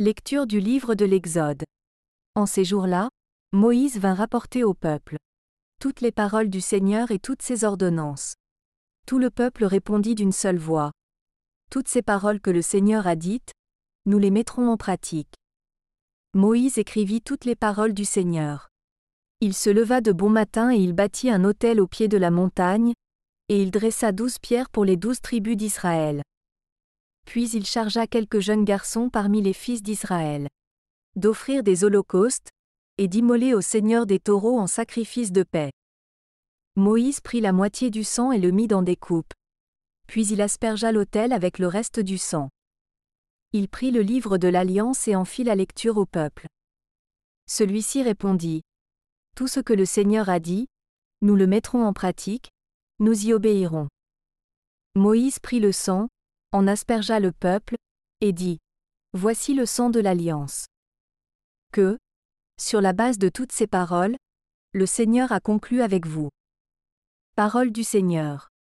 Lecture du livre de l'Exode. En ces jours-là, Moïse vint rapporter au peuple toutes les paroles du Seigneur et toutes ses ordonnances. Tout le peuple répondit d'une seule voix. Toutes ces paroles que le Seigneur a dites, nous les mettrons en pratique. Moïse écrivit toutes les paroles du Seigneur. Il se leva de bon matin et il bâtit un autel au pied de la montagne, et il dressa douze pierres pour les douze tribus d'Israël. Puis il chargea quelques jeunes garçons parmi les fils d'Israël d'offrir des holocaustes, et d'immoler au Seigneur des taureaux en sacrifice de paix. Moïse prit la moitié du sang et le mit dans des coupes. Puis il aspergea l'autel avec le reste du sang. Il prit le livre de l'Alliance et en fit la lecture au peuple. Celui-ci répondit. Tout ce que le Seigneur a dit, nous le mettrons en pratique, nous y obéirons. Moïse prit le sang, en aspergea le peuple, et dit, Voici le sang de l'alliance. Que, sur la base de toutes ces paroles, le Seigneur a conclu avec vous. Parole du Seigneur.